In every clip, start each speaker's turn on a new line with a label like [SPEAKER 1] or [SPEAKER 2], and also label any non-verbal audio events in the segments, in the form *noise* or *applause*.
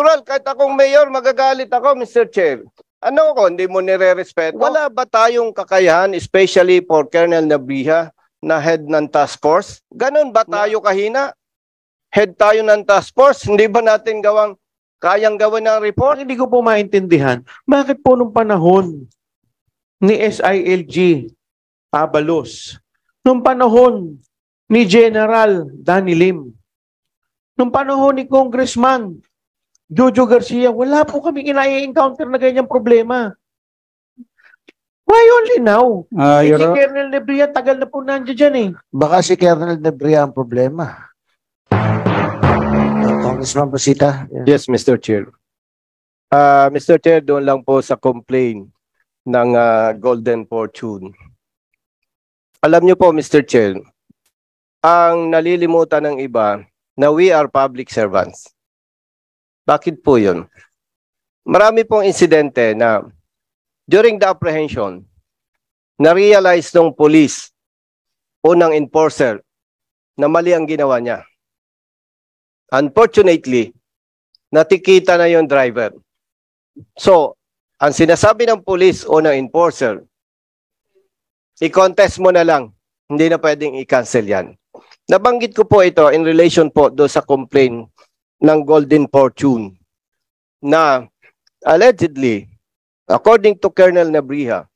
[SPEAKER 1] natural. Kahit akong mayor, magagalit ako, Mr. Chair. Ano ko, hindi mo nirerespeto? Wala ba tayong kakayahan, especially for Colonel Nabriha, na head ng task force? Ganun ba tayo kahina? Head tayo ng task force? Hindi ba natin gawang kayang gawin ng report? Hindi ko po maintindihan.
[SPEAKER 2] Bakit po nung panahon ni SILG Abalos, nung panahon ni General Danny Lim, nung panahon ni Congressman Jojo Garcia, wala po kami ina encounter na ganyang problema. Why
[SPEAKER 3] only now? Uh, si Kernel Nebria, tagal na po nandiyan dyan eh. Baka si Kernel Nebria
[SPEAKER 4] ang problema. Congressman Basita. Yes, Mr. Chair.
[SPEAKER 1] Uh, ah, Mr. Chair, doon lang po sa complaint ng uh, Golden Fortune. Alam niyo po, Mr. Chair, ang nalilimutan ng iba na we are public servants. Bakit po yun? Marami pong insidente na during the apprehension, na-realize ng police o ng enforcer na mali ang ginawa niya. Unfortunately, natikita na yung driver. So, ang sinasabi ng police o ng enforcer, i-contest mo na lang. Hindi na pwedeng i-cancel yan. Nabanggit ko po ito in relation po do sa complaint ng Golden Fortune na allegedly, according to Colonel Nabriha,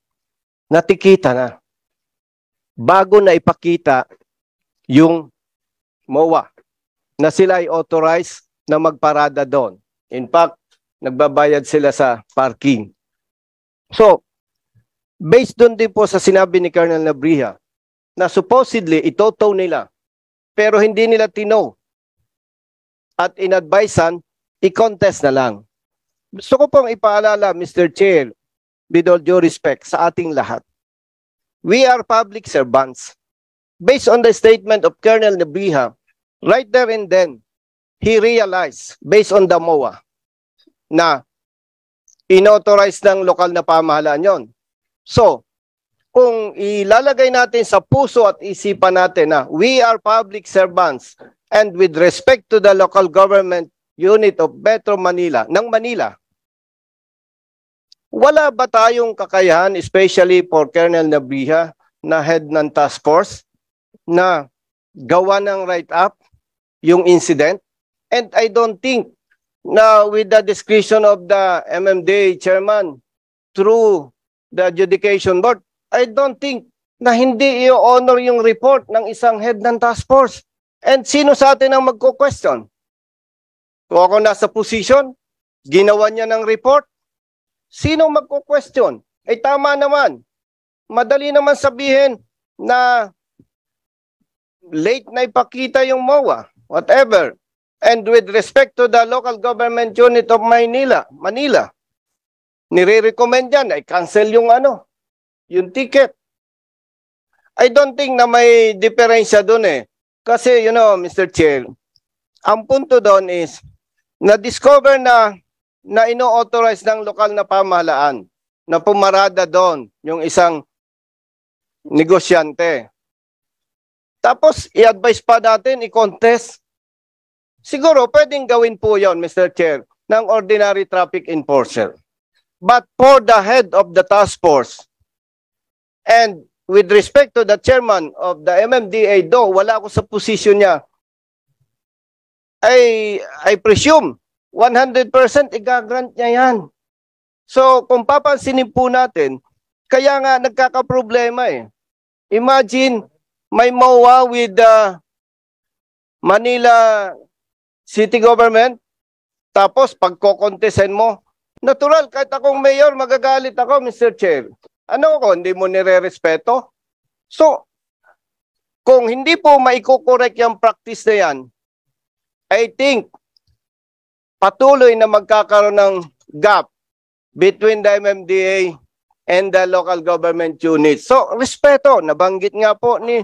[SPEAKER 1] natikita na bago na ipakita yung MOA na sila ay authorized na magparada doon. In fact, nagbabayad sila sa parking. So, based doon din po sa sinabi ni Colonel Nabriha, na supposedly itotow nila, pero hindi nila tinow at inadvisan, i-contest na lang. Gusto ko pong ipaalala, Mr. Chair, with all due respect sa ating lahat. We are public servants. Based on the statement of Colonel Nebriha, right there and then, he realized, based on the MOA, na inauthorize ng lokal na pamahalaan yon. So, kung ilalagay natin sa puso at isipan natin na we are public servants, and with respect to the local government unit of Metro Manila, ng Manila, wala ba tayong kakayahan, especially for Colonel Nabriha, na head ng task force, na gawa ng write-up yung incident? And I don't think na with the discretion of the MMDA chairman through the adjudication board, I don't think na hindi i-honor yung report ng isang head ng task force. And sino sa atin ang magko-question? Kung ako nasa position, ginawa niya ng report, sino magko-question? Ay tama naman. Madali naman sabihin na late na ipakita yung MOA, whatever. And with respect to the local government unit of Manila, Manila, nire-recommend yan, ay cancel yung ano, yung ticket. I don't think na may diferensya doon eh kasi, you know, Mr. Chair, ang punto doon is, na-discover na na ino-authorize ng lokal na pamahalaan na pumarada doon yung isang negosyante. Tapos, i-advise pa natin, i-contest. Siguro, pwedeng gawin po yon Mr. Chair, ng ordinary traffic enforcer. But for the head of the task force and with respect to the chairman of the MMDA, though wala ako sa position niya, I, I presume 100% igagrant niya yan. So kung papansinin po natin, kaya nga nagkakaproblema eh. Imagine may MOA with the uh, Manila City Government, tapos pagkokontesen mo, natural, kahit akong mayor, magagalit ako, Mr. Chair. Ano ko, hindi mo nire-respeto? So, kung hindi po maiko-correct yung practice na yan, I think patuloy na magkakaroon ng gap between the MMDA and the local government units. So, respeto, nabanggit nga po ni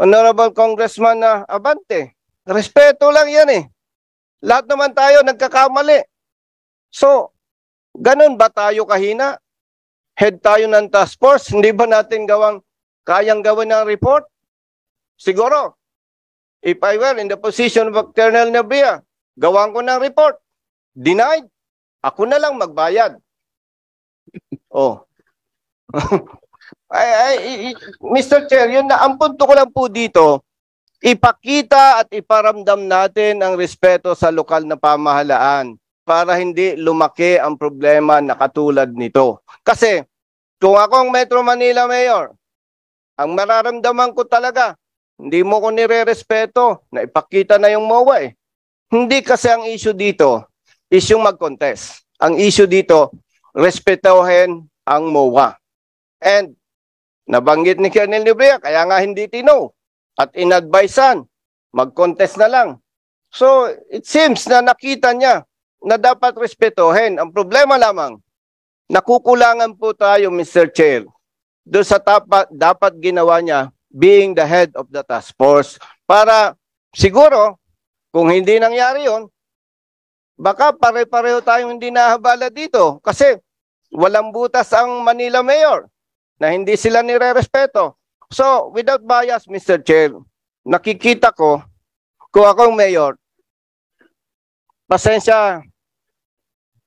[SPEAKER 1] Honorable Congressman na ah, Abante. Respeto lang yan eh. Lahat naman tayo nagkakamali. So, ganun ba tayo kahina? head tayo ng task force, hindi ba natin gawang kayang gawin ng report? Siguro. If I were in the position of Colonel Nabia, gawan ko ng report. Denied. Ako na lang magbayad. *laughs* oh. *laughs* ay, ay, Mr. Chair, yun na ang punto ko lang po dito, ipakita at iparamdam natin ang respeto sa lokal na pamahalaan para hindi lumaki ang problema na katulad nito. Kasi kung ako ang Metro Manila Mayor, ang mararamdaman ko talaga, hindi mo ko nire-respeto, ipakita na yung MOA eh. Hindi kasi ang issue dito is yung mag-contest. Ang issue dito, respetohin ang MOA. And nabanggit ni Colonel Nubria, kaya nga hindi tino at inadvisean, mag-contest na lang. So it seems na nakita niya na dapat respetohin. Ang problema lamang, Nakukulangan po tayo, Mr. Chair, doon sa tapat, dapat ginawa niya being the head of the task force para siguro kung hindi nangyari yon baka pare-pareho tayong hindi nahabala dito kasi walang butas ang Manila Mayor na hindi sila nire-respeto. So, without bias, Mr. Chair, nakikita ko, kung akong mayor, pasensya,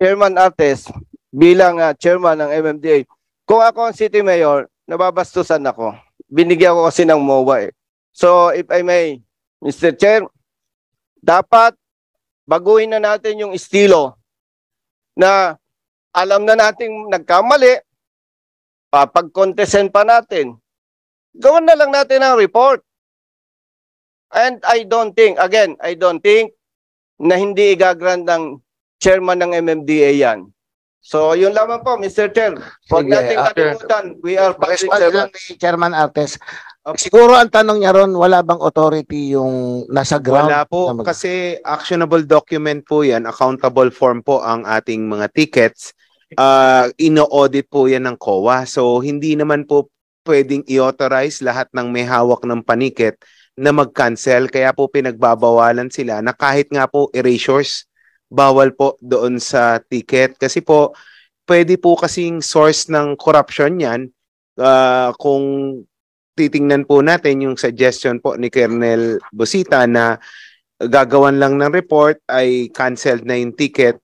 [SPEAKER 1] Chairman Artes, bilang uh, chairman ng MMDA, kung ako ang city mayor, nababastusan ako. Binigyan ko kasi ng MOA eh. So if I may, Mr. Chair, dapat baguhin na natin yung estilo na alam na natin nagkamali, papagkontesen pa natin. Gawin na lang natin ang report. And I don't think, again, I don't think na hindi igagrand ng chairman ng MMDA yan. So, yun lamang po, Mr. Chair. Huwag natin kalimutan. We are practicing. ni
[SPEAKER 3] Chairman Artes. Okay. Siguro ang tanong niya ron, wala bang authority yung nasa ground? Wala po, mag-
[SPEAKER 5] kasi actionable document po yan, accountable form po ang ating mga tickets. Uh, ino-audit po yan ng COA. So, hindi naman po pwedeng i-authorize lahat ng may hawak ng paniket na mag-cancel. Kaya po pinagbabawalan sila na kahit nga po erasures bawal po doon sa ticket kasi po pwede po kasing source ng corruption yan uh, kung titingnan po natin yung suggestion po ni Colonel Busita na gagawan lang ng report ay canceled na yung ticket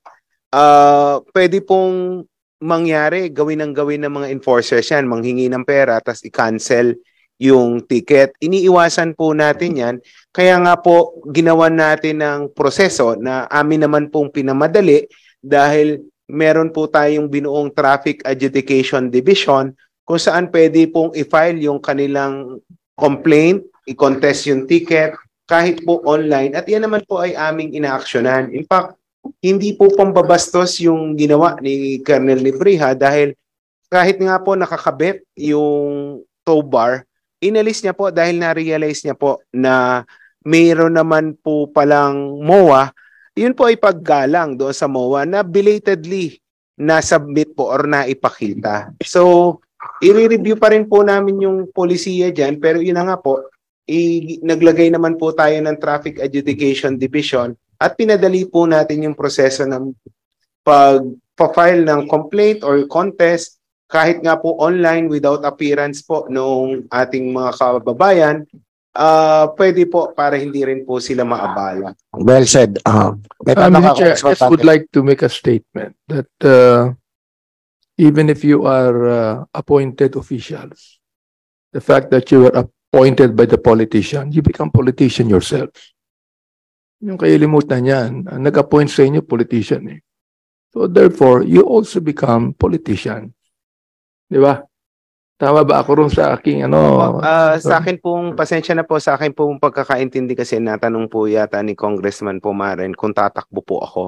[SPEAKER 5] uh, pwede pong mangyari gawin ang gawin ng mga enforcers yan manghingi ng pera tapos i-cancel yung ticket. Iniiwasan po natin yan. Kaya nga po, ginawa natin ng proseso na amin naman pong pinamadali dahil meron po tayong binuong Traffic Adjudication Division kung saan pwede pong i-file yung kanilang complaint, i-contest yung ticket, kahit po online. At yan naman po ay aming inaaksyonan. In fact, hindi po pambabastos yung ginawa ni Colonel Libriha dahil kahit nga po nakakabit yung tow bar, inalis niya po dahil na-realize niya po na mayroon naman po palang MOA, yun po ay paggalang doon sa MOA na belatedly na-submit po or naipakita. So, i-review pa rin po namin yung polisiya dyan, pero yun na nga po, i- naglagay naman po tayo ng Traffic Adjudication Division at pinadali po natin yung proseso ng pag-file ng complaint or contest kahit nga po online without appearance po nung ating mga kababayan, uh, pwede po para hindi rin po sila maabala.
[SPEAKER 6] Well said. Uh, may uh, Mr. Chair, I just would like to make a statement that uh, even if you are uh, appointed officials, the fact that you are appointed by the politician, you become politician yourself. Yung na niyan, nag-appoint sa inyo politician eh. So therefore, you also become politician. Di ba? Tama ba ako ron sa aking ano? Uh, sa
[SPEAKER 5] akin pong, pasensya na po, sa akin pong pagkakaintindi kasi natanong po yata ni Congressman Pumarin kung tatakbo po ako.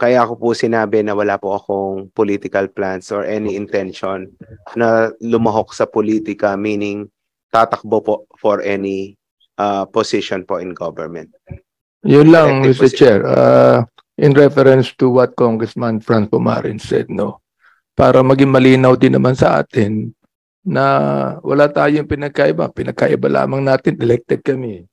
[SPEAKER 5] Kaya ako po sinabi na wala po akong political plans or any intention na lumahok sa politika, meaning tatakbo po for any uh, position po in government.
[SPEAKER 6] Yun lang, Mr. Position. Chair. Uh, in reference to what Congressman Franz Pumarin said, no? para maging malinaw din naman sa atin na wala tayong pinagkaiba. Pinagkaiba lamang natin, elected kami.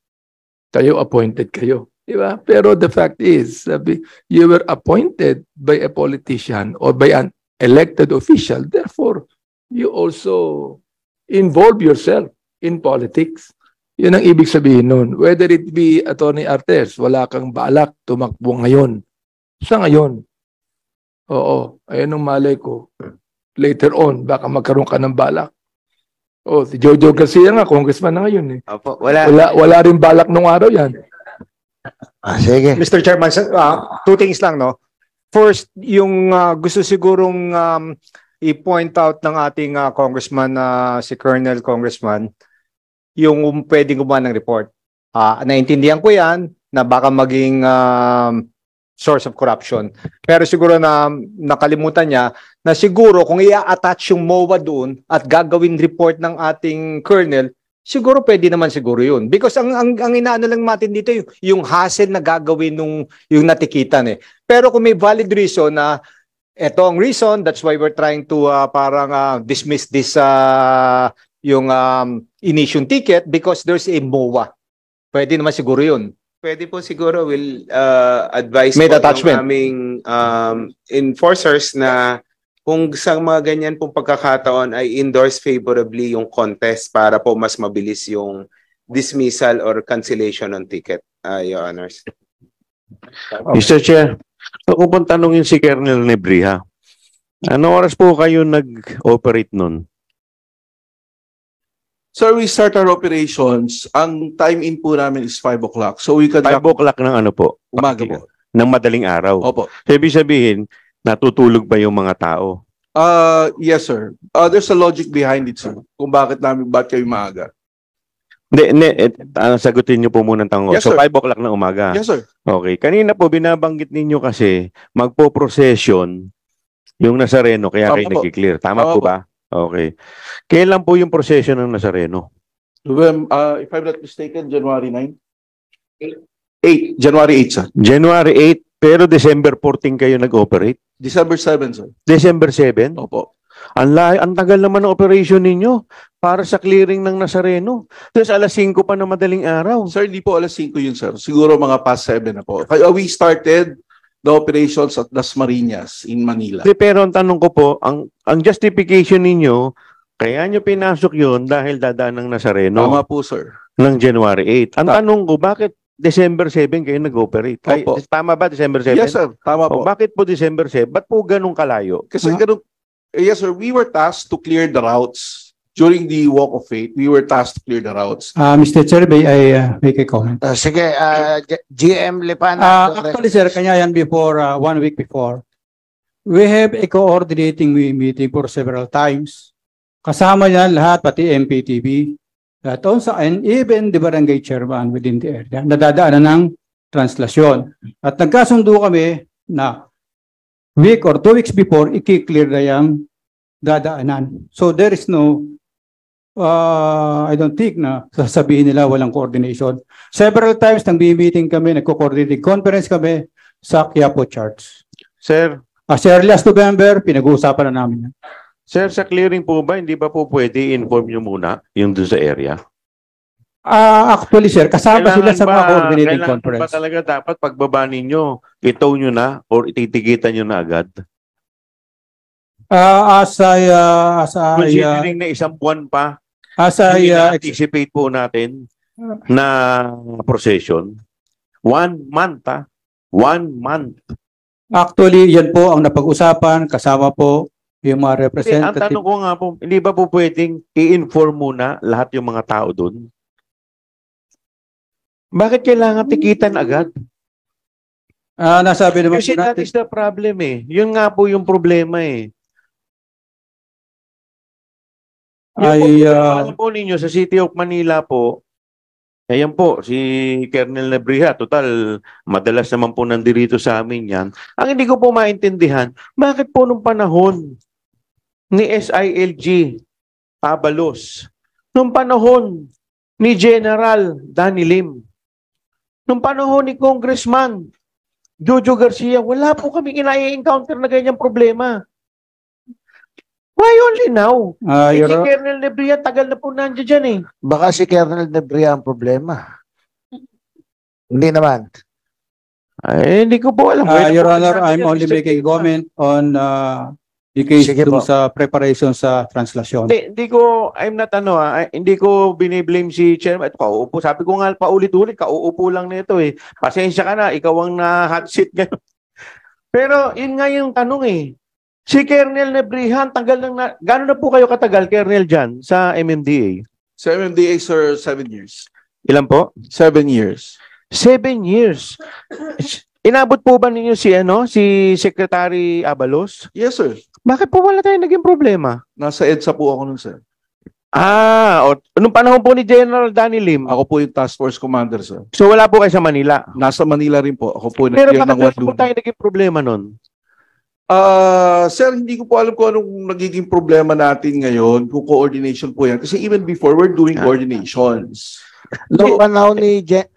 [SPEAKER 6] Kayo appointed kayo. Di ba? Pero the fact is, sabi, you were appointed by a politician or by an elected official. Therefore, you also involve yourself in politics. Yun ang ibig sabihin nun. Whether it be Attorney Artes, wala kang balak tumakbo ngayon. Sa ngayon, Oo, ayan ang malay ko. Later on, baka magkaroon ka ng balak. Oh, si Jojo Garcia nga, congressman na ngayon eh.
[SPEAKER 5] Opo, wala. Wala, wala
[SPEAKER 6] rin balak nung araw yan.
[SPEAKER 4] Ah, sige. Mr. Chairman, uh, two things lang, no? First, yung uh, gusto sigurong um, i-point out ng ating uh, congressman, uh, si Colonel Congressman, yung um, pwedeng gumawa ng report. Uh, naintindihan ko yan na baka maging um, source of corruption. Pero siguro na nakalimutan niya na siguro kung i-attach yung MOA doon at gagawin report ng ating kernel, siguro pwede naman siguro yun. Because ang, ang, ang inaano lang natin dito yung, yung hassle na gagawin nung yung natikitan eh. Pero kung may valid reason na eto ang reason, that's why we're trying to uh, parang uh, dismiss this uh, yung um, initiation ticket because there's a MOA. Pwede naman siguro yun
[SPEAKER 5] pwede po siguro will uh, advise May po attachment. ng aming um, enforcers na kung sa mga ganyan pong pagkakataon ay endorse favorably yung contest para po mas mabilis yung dismissal or cancellation ng ticket, uh, Your Honors. Okay. Mr.
[SPEAKER 2] Chair, ako pong tanongin si Colonel Nebriha. Ano oras po kayo nag-operate nun? Sir, we start our operations. Ang time in po namin is 5 o'clock. So we conduct... 5 o'clock ng ano po? Umaga po. Ng madaling araw. Opo. So ibig sabihin, natutulog ba yung mga tao? Uh, yes, sir. Uh, there's a logic behind it, sir. Kung bakit namin, bakit kayo maaga. Hindi, ne, Uh, ah, sagutin niyo po muna ang tango. Yes, so, 5 o'clock na umaga. Yes, sir. Okay. Kanina po, binabanggit ninyo kasi magpo-procession yung Nazareno kaya Tama kayo nagki-clear. Tama, Tama po ba? Po. Okay. Kailan po yung proseso ng Nazareno? Well, uh, ah, if I'm not mistaken, January 9? 8. January 8, sir. January 8, pero December 14 kayo nag-operate? December 7, sir. December 7? Opo. Ang, ang tagal naman ng operation ninyo para sa clearing ng Nazareno. Tapos alas 5 pa na madaling araw. Sir, hindi po alas 5 yun, sir. Siguro mga past 7 na po. Kaya we started the operations at Las Marinas in Manila. Pero ang tanong ko po, ang, ang justification ninyo, kaya nyo pinasok yon dahil dadaan ng Nazareno. Tama po, sir. Ng January 8. Ang Ta- tanong ko, bakit December 7 kayo nag-operate? Ay, Opo. tama ba December 7? Yes, sir. Tama o, po. bakit po December 7? Ba't po ganun kalayo? Kasi huh? ganun, eh, yes, sir. We were tasked to clear the routes during the Walk of Faith, we were tasked to clear the routes. Uh, ah,
[SPEAKER 4] Mr. Chair, may I uh, make a comment? Uh, sige,
[SPEAKER 3] uh, G- GM Lipan. Uh, actually, sir,
[SPEAKER 2] kanya yan before, uh, one week before. We have a coordinating meeting for several times. Kasama yan lahat, pati MPTB. Lahat sa, and even the barangay chairman within the area. Nadadaanan ng translasyon. At nagkasundo kami na week or two weeks before, i-clear na yung dadaanan. So there is no uh, I don't think na sasabihin nila walang coordination. Several times nang meeting kami, nagko-coordinate conference kami sa Quiapo Charts. Sir, as early as November, pinag-uusapan na namin Sir, sa clearing po ba, hindi ba po pwede inform nyo muna yung doon sa area? Ah, uh, actually sir, kasama kailangan sila sa ba, mga coordinating conference. Ba talaga dapat pagbaba ninyo, itaw nyo na or ititigitan nyo na agad? Ah, uh, as I, uh, as I, uh, na isang buwan pa, As ah, I uh, anticipate po natin na procession, one month ah, one month. Actually, yan po ang napag-usapan kasama po yung mga representative. Hindi, ang tanong ko nga po, hindi ba po pwedeng i-inform muna lahat yung mga tao doon? Bakit kailangan tikitan agad? Ah, nasabi naman Kasi po natin. that is the problem eh. Yun nga po yung problema eh. ay... Uh, po ninyo sa City of Manila po, ayan po, si Kernel Nebriha, total, madalas naman po nandirito sa amin yan. Ang hindi ko po maintindihan, bakit po nung panahon ni SILG Abalos, nung panahon ni General Danny Lim, nung panahon ni Congressman Jojo Garcia, wala po kami ina-encounter na ganyang problema. Why only now? Ah, eh, si Your, Colonel Nebria, tagal na po nandiyan dyan eh.
[SPEAKER 3] Baka si Kernel Nebria ang problema. Hindi naman. Ay, ah, eh, hindi ko po alam. ah, Your po Honor, I'm only Mr. making a
[SPEAKER 2] comment on uh, ah, the case Sige sa preparation sa translation. Hindi, hindi ko, I'm not ano ah, hindi ko biniblame si Chairman. Ito, kauupo. Sabi ko nga paulit-ulit, kauupo lang nito eh. Pasensya ka na, ikaw ang na hot seat *laughs* ngayon. Pero yun nga yung tanong eh. Si Kernel Nebrihan, tanggal ng... Na, gano'n na po kayo katagal, Kernel, dyan sa MMDA? Sa MMDA, sir, seven years. Ilan po? Seven years. Seven years. Inabot po ba ninyo si, ano, si Secretary Abalos? Yes, sir. Bakit po wala tayong naging problema? Nasa EDSA po ako nun, sir. Ah, o, nung panahon po ni General Danny Lim. Ako po yung task force commander, sir. So wala po kayo sa Manila? Nasa Manila rin po. Ako po yung Pero bakit po tayo naging problema nun? Uh, sir, hindi ko po alam kung anong nagiging problema natin ngayon kung coordination po yan. Kasi even before, we're doing coordinations.
[SPEAKER 3] Low panaw ni Jen...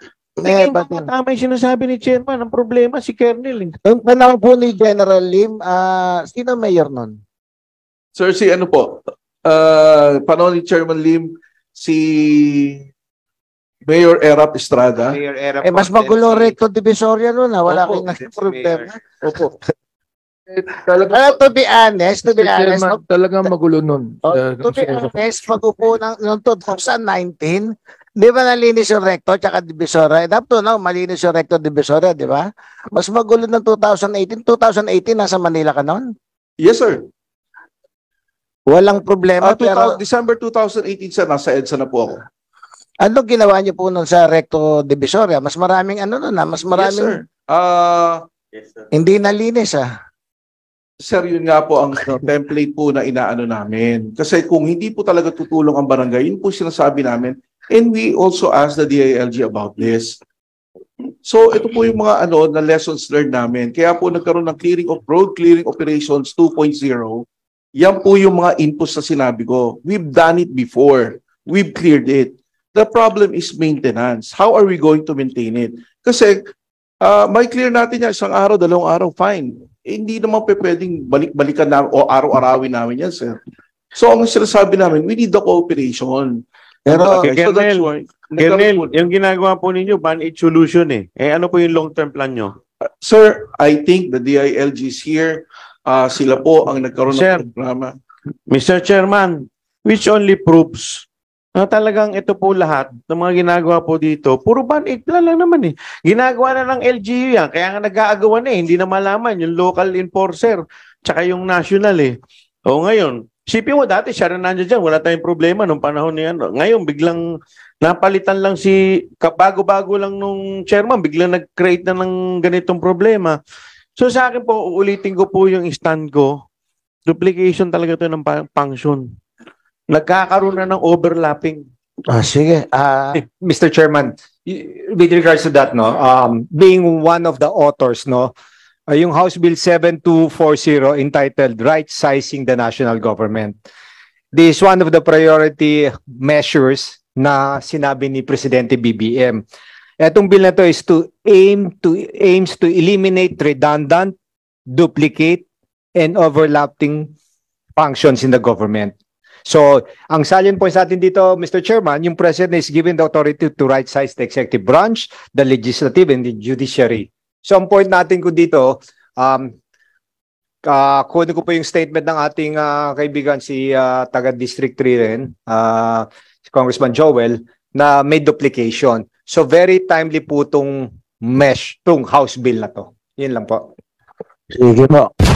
[SPEAKER 3] Eh, ba, tama yung sinasabi ni Chairman. Ang problema si Kernel. Noong panahon po ni General Lim, uh, sino mayor nun?
[SPEAKER 2] Sir, si ano po? Uh, panahon ni Chairman Lim, si Mayor Erap Estrada. Mayor Erap eh, mas magulo recto
[SPEAKER 3] divisoria noon ha. Wala Opo, kang problema. Opo. Talaga, uh, to be honest, to be Mr. honest, Chairman, mag- talagang magulo nun. Oh, uh, to be honest, magupo ng noong 2019, di ba nalinis yung rektor at divisora? Eh, And up to now, malinis yung rektor divisora, di ba? Mas magulo ng 2018. 2018, nasa Manila ka noon? Yes, sir. Walang problema. Uh, ah, 2000, pero,
[SPEAKER 2] December 2018, sir, nasa EDSA na po ako.
[SPEAKER 3] Anong ginawa niyo po nun sa recto divisoria? Mas maraming ano nun, ha? Ah, mas maraming... Yes, sir.
[SPEAKER 2] Uh,
[SPEAKER 3] yes, sir. Hindi nalinis, ah.
[SPEAKER 2] Sir, yun nga po ang template po na inaano namin. Kasi kung hindi po talaga tutulong ang barangay, yun po sinasabi namin. And we also asked the DILG about this. So ito po yung mga ano na lessons learned namin. Kaya po nagkaroon ng clearing of road clearing operations 2.0. Yan po yung mga inputs na sinabi ko. We've done it before. We've cleared it. The problem is maintenance. How are we going to maintain it? Kasi uh, may clear natin yan isang araw, dalawang araw, fine eh, hindi naman pe pwedeng balik-balikan na, o araw-arawin namin yan, sir. So, ang sinasabi namin, we need the cooperation. Pero, ah, okay, so that's why, Kernel, yung ginagawa po ninyo, ban-it solution eh. Eh, ano po yung long-term plan nyo? Uh, sir, I think the DILG's here, uh, sila po ang nagkaroon sir, ng programa. Mr. Chairman, which only proves na talagang ito po lahat ng mga ginagawa po dito, puro ban itla lang naman eh. Ginagawa na ng LGU yan, kaya nga nag-aagawa na eh, hindi na malaman yung local enforcer, tsaka yung national eh. O ngayon, sipi mo dati, siya rin nandiyan dyan. Wala tayong problema nung panahon niya. Ngayon, biglang napalitan lang si, kabago-bago lang nung chairman, biglang nag-create na ng ganitong problema. So sa akin po, uulitin ko po yung stand ko. Duplication talaga to ng function nagkakaroon na
[SPEAKER 4] ng overlapping.
[SPEAKER 3] Ah, sige.
[SPEAKER 4] Uh, ah. eh, Mr. Chairman, with regards to that, no, um, being one of the authors, no, uh, yung House Bill 7240 entitled Right Sizing the National Government. This is one of the priority measures na sinabi ni Presidente BBM. Etong bill na to is to aim to aims to eliminate redundant, duplicate and overlapping functions in the government. So, ang salient point sa atin dito, Mr. Chairman, yung President is given the authority to right-size the executive branch, the legislative, and the judiciary. So, ang point natin ko dito, um, uh, kunin ko po yung statement ng ating uh, kaibigan si uh, taga District 3 rin, uh, si Congressman Joel, na may duplication. So very timely po itong mesh, itong House Bill na to. Yan lang po.
[SPEAKER 3] Sige po.